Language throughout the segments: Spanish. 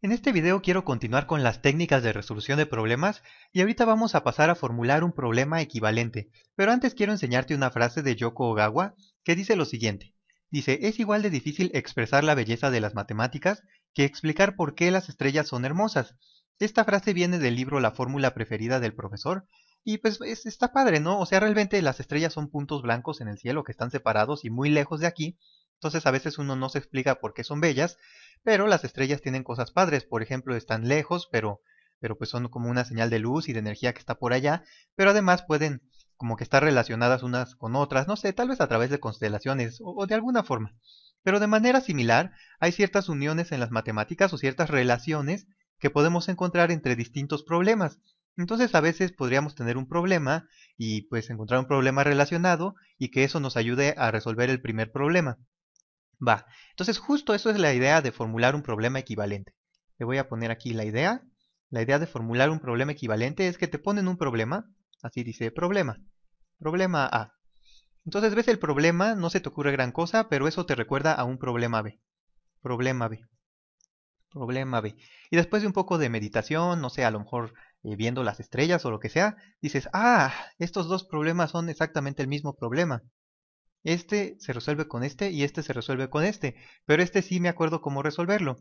En este video quiero continuar con las técnicas de resolución de problemas y ahorita vamos a pasar a formular un problema equivalente, pero antes quiero enseñarte una frase de Yoko Ogawa que dice lo siguiente. Dice, es igual de difícil expresar la belleza de las matemáticas que explicar por qué las estrellas son hermosas. Esta frase viene del libro La fórmula preferida del profesor y pues está padre, ¿no? O sea, realmente las estrellas son puntos blancos en el cielo que están separados y muy lejos de aquí entonces a veces uno no se explica por qué son bellas, pero las estrellas tienen cosas padres, por ejemplo, están lejos, pero, pero pues son como una señal de luz y de energía que está por allá, pero además pueden como que estar relacionadas unas con otras, no sé, tal vez a través de constelaciones o, o de alguna forma. Pero de manera similar, hay ciertas uniones en las matemáticas o ciertas relaciones que podemos encontrar entre distintos problemas. Entonces a veces podríamos tener un problema y pues encontrar un problema relacionado y que eso nos ayude a resolver el primer problema. Va. Entonces justo eso es la idea de formular un problema equivalente. Le voy a poner aquí la idea. La idea de formular un problema equivalente es que te ponen un problema. Así dice, problema. Problema A. Entonces ves el problema, no se te ocurre gran cosa, pero eso te recuerda a un problema B. Problema B. Problema B. Y después de un poco de meditación, no sé, a lo mejor eh, viendo las estrellas o lo que sea, dices, ah, estos dos problemas son exactamente el mismo problema. Este se resuelve con este y este se resuelve con este, pero este sí me acuerdo cómo resolverlo.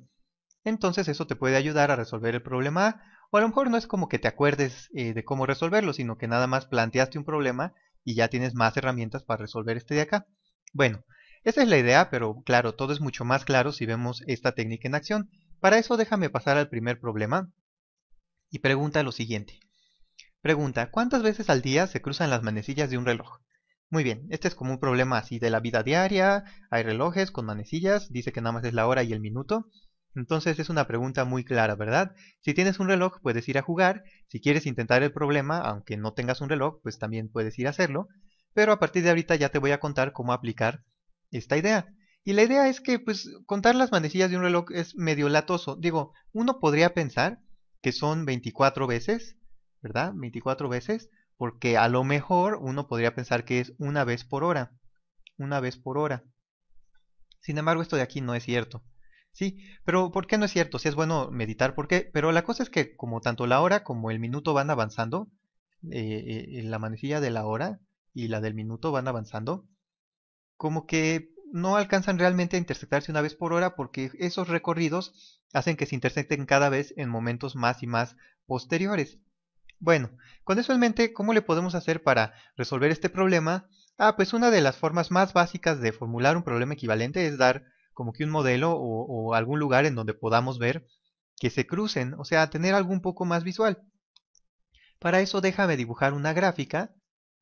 Entonces eso te puede ayudar a resolver el problema o a lo mejor no es como que te acuerdes eh, de cómo resolverlo, sino que nada más planteaste un problema y ya tienes más herramientas para resolver este de acá. Bueno, esa es la idea, pero claro, todo es mucho más claro si vemos esta técnica en acción. Para eso déjame pasar al primer problema y pregunta lo siguiente. Pregunta, ¿cuántas veces al día se cruzan las manecillas de un reloj? Muy bien, este es como un problema así de la vida diaria, hay relojes con manecillas, dice que nada más es la hora y el minuto. Entonces es una pregunta muy clara, ¿verdad? Si tienes un reloj puedes ir a jugar, si quieres intentar el problema, aunque no tengas un reloj, pues también puedes ir a hacerlo, pero a partir de ahorita ya te voy a contar cómo aplicar esta idea. Y la idea es que pues contar las manecillas de un reloj es medio latoso. Digo, uno podría pensar que son 24 veces, ¿verdad? 24 veces, porque a lo mejor uno podría pensar que es una vez por hora, una vez por hora. Sin embargo, esto de aquí no es cierto. Sí, pero ¿por qué no es cierto? Si es bueno meditar, ¿por qué? Pero la cosa es que como tanto la hora como el minuto van avanzando, eh, eh, la manecilla de la hora y la del minuto van avanzando, como que no alcanzan realmente a intersectarse una vez por hora porque esos recorridos hacen que se intersecten cada vez en momentos más y más posteriores. Bueno, con eso en mente, ¿cómo le podemos hacer para resolver este problema? Ah, pues una de las formas más básicas de formular un problema equivalente es dar como que un modelo o, algún lugar en donde podamos ver que se crucen, o sea, tener algo un poco más visual. Para eso déjame dibujar una gráfica,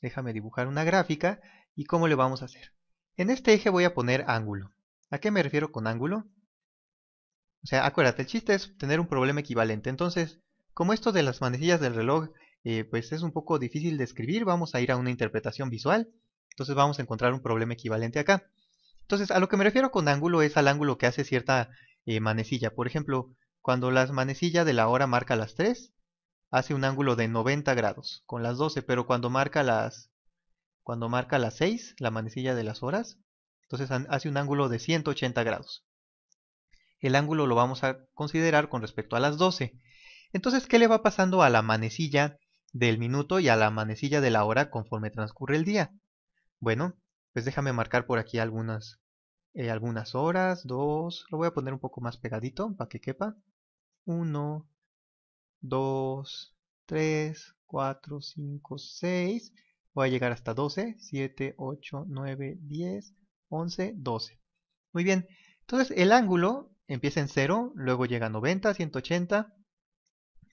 déjame dibujar una gráfica y cómo le vamos a hacer. En este eje voy a poner ángulo. ¿A qué me refiero con ángulo? O sea, acuérdate, el chiste es tener un problema equivalente. Entonces, como esto de las manecillas del reloj eh, pues es un poco difícil de escribir, vamos a ir a una interpretación visual. Entonces vamos a encontrar un problema equivalente acá. Entonces a lo que me refiero con ángulo es al ángulo que hace cierta eh, manecilla. Por ejemplo, cuando las manecilla de la hora marca las 3, hace un ángulo de 90 grados con las 12, pero cuando marca las, cuando marca las 6, la manecilla de las horas, entonces hace un ángulo de 180 grados. El ángulo lo vamos a considerar con respecto a las 12. Entonces, ¿qué le va pasando a la manecilla del minuto y a la manecilla de la hora conforme transcurre el día? Bueno, pues déjame marcar por aquí algunas, eh, algunas horas, 2, lo voy a poner un poco más pegadito para que quepa. 1, 2, 3, 4, 5, 6, voy a llegar hasta 12, 7, 8, 9, 10, 11, 12. Muy bien, entonces el ángulo empieza en 0, luego llega a 90, 180,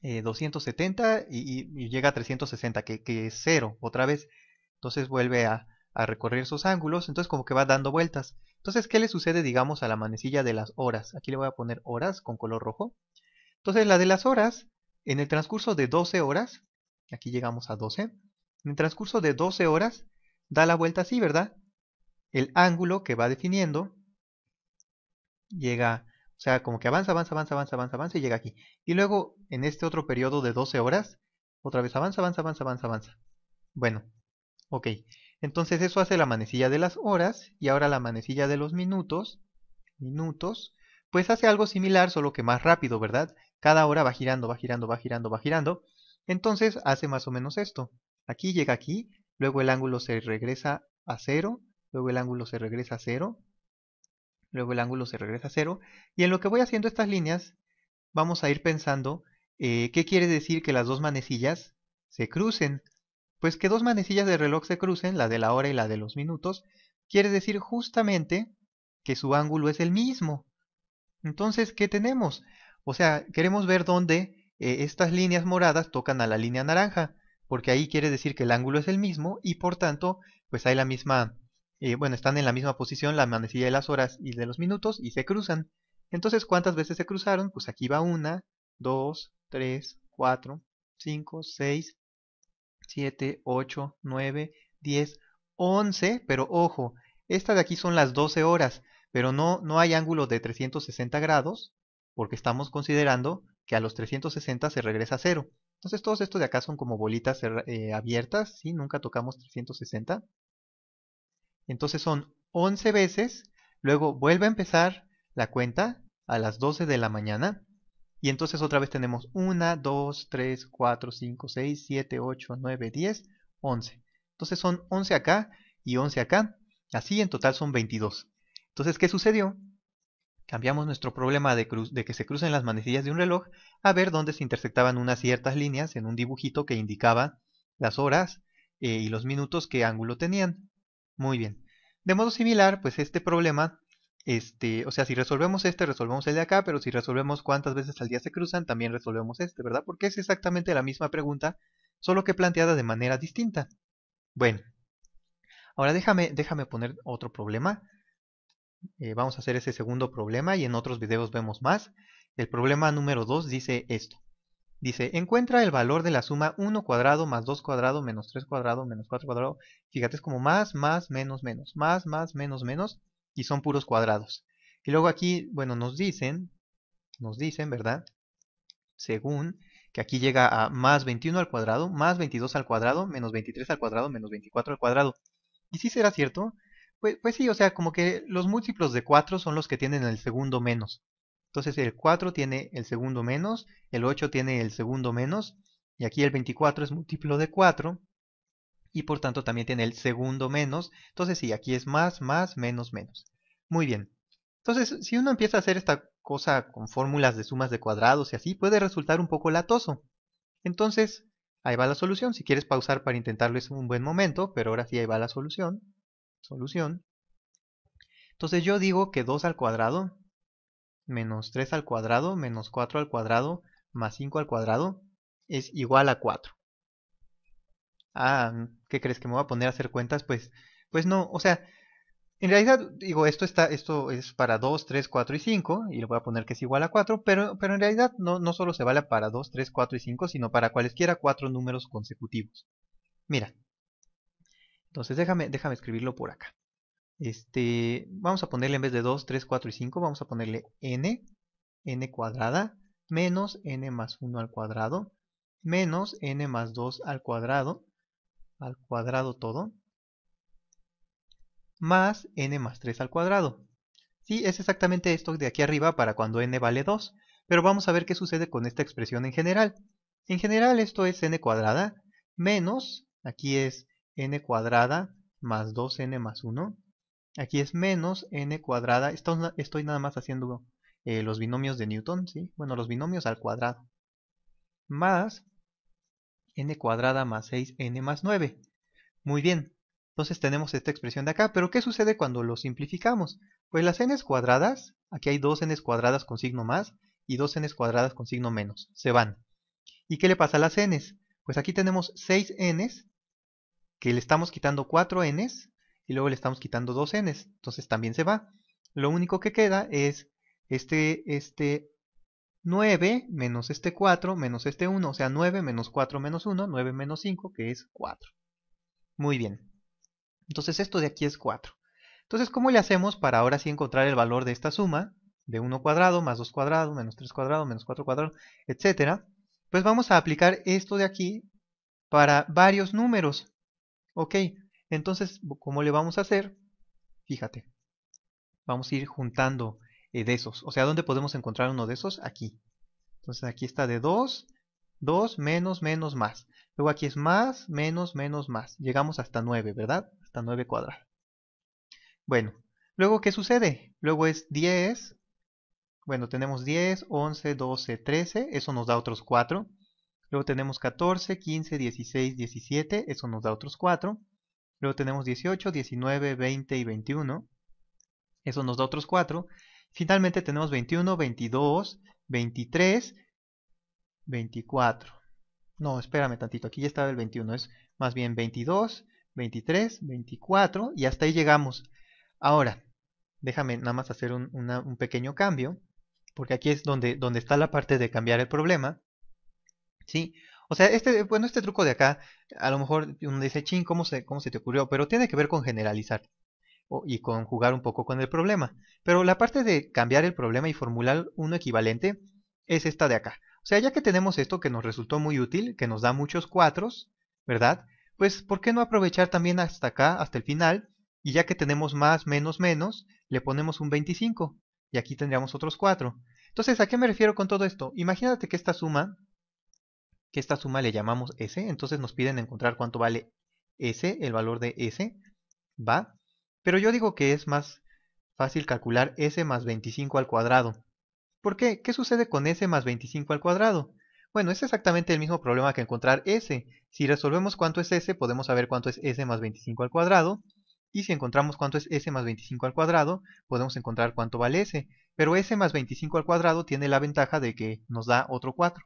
270 eh, y, llega a 360, que, es cero otra vez. Entonces vuelve a, a recorrer sus ángulos, entonces como que va dando vueltas. Entonces, ¿qué le sucede, digamos, a la manecilla de las horas? Aquí le voy a poner horas con color rojo. Entonces, la de las horas, en el transcurso de 12 horas, aquí llegamos a 12, en el transcurso de 12 horas, da la vuelta así, ¿verdad? El ángulo que va definiendo llega o sea, como que avanza, avanza, avanza, avanza, avanza, avanza y llega aquí. Y luego, en este otro periodo de 12 horas, otra vez avanza, avanza, avanza, avanza, avanza. Bueno, ok. Entonces eso hace la manecilla de las horas y ahora la manecilla de los minutos, minutos, pues hace algo similar, solo que más rápido, ¿verdad? Cada hora va girando, va girando, va girando, va girando. Entonces hace más o menos esto. Aquí llega aquí, luego el ángulo se regresa a cero, luego el ángulo se regresa a cero, luego el ángulo se regresa a cero y en lo que voy haciendo estas líneas, vamos a ir pensando eh, qué quiere decir que las dos manecillas se crucen. Pues que dos manecillas de reloj se crucen, la de la hora y la de los minutos, quiere decir justamente que su ángulo es el mismo. Entonces, ¿qué tenemos? O sea, queremos ver dónde eh, estas líneas moradas tocan a la línea naranja, porque ahí quiere decir que el ángulo es el mismo y por tanto, pues hay la misma y eh, bueno, están en la misma posición la manecilla de las horas y de los minutos y se cruzan. Entonces, ¿cuántas veces se cruzaron? Pues aquí va una, dos, tres, cuatro, cinco, seis, siete, ocho, nueve, diez, once, pero ojo, estas de aquí son las 12 horas, pero no, no hay ángulo de 360 grados, porque estamos considerando que a los 360 se regresa a cero. Entonces todos estos de acá son como bolitas eh, abiertas, ¿sí? Nunca tocamos 360. Entonces son 11 veces, luego vuelve a empezar la cuenta a las 12 de la mañana. Y entonces otra vez tenemos 1, 2, 3, 4, 5, 6, 7, 8, 9, 10, 11. Entonces son 11 acá y 11 acá. Así en total son 22. Entonces, ¿qué sucedió? Cambiamos nuestro problema de, que se crucen las manecillas de un reloj a ver dónde se intersectaban unas ciertas líneas en un dibujito que indicaba las horas eh, y los minutos que ángulo tenían. Muy bien. De modo similar, pues este problema, este, o sea, si resolvemos este, resolvemos el de acá, pero si resolvemos cuántas veces al día se cruzan, también resolvemos este, ¿verdad? Porque es exactamente la misma pregunta, solo que planteada de manera distinta. Bueno, ahora déjame, déjame poner otro problema. Eh, vamos a hacer ese segundo problema y en otros videos vemos más. El problema número 2 dice esto. Dice, encuentra el valor de la suma 1 cuadrado más 2 cuadrado menos 3 cuadrado menos 4 cuadrado. Fíjate, es como más, más, menos, menos, más, más, menos, menos, y son puros cuadrados. Y luego aquí, bueno, nos dicen, nos dicen, ¿verdad? Según que aquí llega a más 21 al cuadrado, más 22 al cuadrado, menos 23 al cuadrado, menos 24 al cuadrado. ¿Y si será cierto? Pues, pues sí, o sea, como que los múltiplos de 4 son los que tienen el segundo menos. Entonces el 4 tiene el segundo menos, el 8 tiene el segundo menos, y aquí el 24 es múltiplo de 4, y por tanto también tiene el segundo menos. Entonces sí, aquí es más, más, menos, menos. Muy bien. Entonces, si uno empieza a hacer esta cosa con fórmulas de sumas de cuadrados y así, puede resultar un poco latoso. Entonces, ahí va la solución. Si quieres pausar para intentarlo es un buen momento, pero ahora sí ahí va la solución. Solución. Entonces yo digo que 2 al cuadrado menos 3 al cuadrado menos 4 al cuadrado más 5 al cuadrado es igual a 4. Ah, ¿qué crees que me voy a poner a hacer cuentas? Pues, pues no, o sea, en realidad, digo, esto está, esto es para 2, 3, 4 y 5, y le voy a poner que es igual a 4, pero, pero en realidad no, no solo se vale para 2, 3, 4 y 5, sino para cualesquiera 4 números consecutivos. Mira. Entonces déjame, déjame escribirlo por acá. Este, vamos a ponerle en vez de 2, 3, 4 y 5, vamos a ponerle n, n cuadrada, menos n más 1 al cuadrado, menos n más 2 al cuadrado, al cuadrado todo, más n más 3 al cuadrado. Sí, es exactamente esto de aquí arriba para cuando n vale 2, pero vamos a ver qué sucede con esta expresión en general. En general esto es n cuadrada menos, aquí es n cuadrada más 2n más 1, Aquí es menos n cuadrada. Esto, estoy nada más haciendo eh, los binomios de Newton, ¿sí? Bueno, los binomios al cuadrado. Más n cuadrada más 6n más 9. Muy bien, entonces tenemos esta expresión de acá. Pero ¿qué sucede cuando lo simplificamos? Pues las n cuadradas, aquí hay dos n cuadradas con signo más y dos n cuadradas con signo menos. Se van. ¿Y qué le pasa a las n? Pues aquí tenemos 6 n que le estamos quitando 4 n y luego le estamos quitando 2n, entonces también se va. Lo único que queda es este, este 9 menos este 4 menos este 1, o sea 9 menos 4 menos 1, 9 menos 5 que es 4. Muy bien, entonces esto de aquí es 4. Entonces, ¿cómo le hacemos para ahora sí encontrar el valor de esta suma? De 1 cuadrado, más 2 cuadrado, menos 3 cuadrado, menos 4 cuadrado, etcétera. Pues vamos a aplicar esto de aquí para varios números. Ok, entonces, ¿cómo le vamos a hacer? Fíjate, vamos a ir juntando eh, de esos. O sea, ¿dónde podemos encontrar uno de esos? Aquí. Entonces aquí está de 2, 2, menos, menos, más. Luego aquí es más, menos, menos, más. Llegamos hasta 9, ¿verdad? Hasta 9 cuadrado. Bueno, luego ¿qué sucede? Luego es 10, bueno, tenemos 10, 11, 12, 13, eso nos da otros 4. Luego tenemos 14, 15, 16, 17, eso nos da otros 4. Luego tenemos 18, 19, 20 y 21. Eso nos da otros 4. Finalmente tenemos 21, 22, 23, 24. No, espérame tantito, aquí ya estaba el 21, es más bien 22, 23, 24 y hasta ahí llegamos. Ahora, déjame nada más hacer un, un pequeño cambio, porque aquí es donde, donde está la parte de cambiar el problema. ¿Sí? O sea, este, bueno, este truco de acá, a lo mejor uno dice, ching, ¿cómo se, cómo se te ocurrió? Pero tiene que ver con generalizar y con jugar un poco con el problema. Pero la parte de cambiar el problema y formular uno equivalente es esta de acá. O sea, ya que tenemos esto que nos resultó muy útil, que nos da muchos cuatros, ¿verdad? Pues, ¿por qué no aprovechar también hasta acá, hasta el final? Y ya que tenemos más, menos, menos, le ponemos un 25. Y aquí tendríamos otros 4. Entonces, ¿a qué me refiero con todo esto? Imagínate que esta suma que esta suma le llamamos S, entonces nos piden encontrar cuánto vale S, el valor de S, va, pero yo digo que es más fácil calcular S más 25 al cuadrado. ¿Por qué? ¿Qué sucede con S más 25 al cuadrado? Bueno, es exactamente el mismo problema que encontrar S. Si resolvemos cuánto es S, podemos saber cuánto es S más 25 al cuadrado, y si encontramos cuánto es S más 25 al cuadrado, podemos encontrar cuánto vale S, pero S más 25 al cuadrado tiene la ventaja de que nos da otro 4.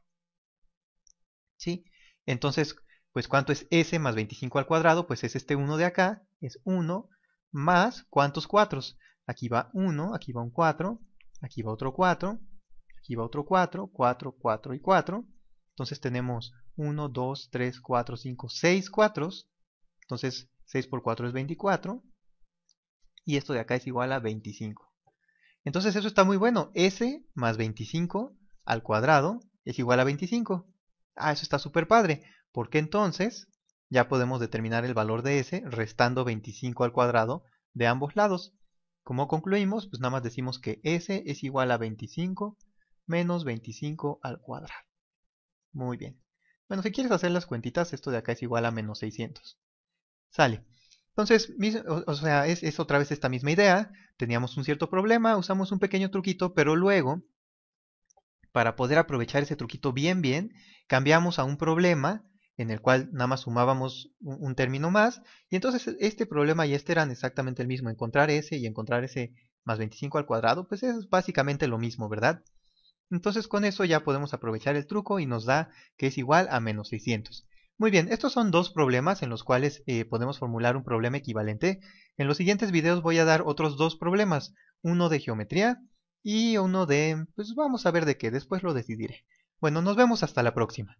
¿sí? Entonces, pues ¿cuánto es S más 25 al cuadrado? Pues es este 1 de acá, es 1, más ¿cuántos 4? Aquí va 1, aquí va un 4, aquí va otro 4, aquí va otro 4, 4, 4 y 4. Entonces tenemos 1, 2, 3, 4, 5, 6 4. Entonces 6 por 4 es 24. Y esto de acá es igual a 25. Entonces eso está muy bueno. S más 25 al cuadrado es igual a 25. Ah, eso está súper padre, porque entonces ya podemos determinar el valor de S restando 25 al cuadrado de ambos lados. Como concluimos, pues nada más decimos que S es igual a 25 menos 25 al cuadrado. Muy bien. Bueno, si quieres hacer las cuentitas, esto de acá es igual a menos 600. Sale. Entonces, o, sea, es otra vez esta misma idea. Teníamos un cierto problema, usamos un pequeño truquito, pero luego para poder aprovechar ese truquito bien, bien, cambiamos a un problema en el cual nada más sumábamos un, término más, y entonces e, este problema y este eran exactamente el mismo, encontrar ese y encontrar ese más 25 al cuadrado, pues es básicamente lo mismo, ¿verdad? Entonces con eso ya podemos aprovechar el truco y nos da que es igual a menos 600. Muy bien, estos son dos problemas en los cuales eh, podemos formular un problema equivalente. En los siguientes videos voy a dar otros dos problemas, uno de geometría y uno de... pues vamos a ver de qué, después lo decidiré. Bueno, nos vemos hasta la próxima.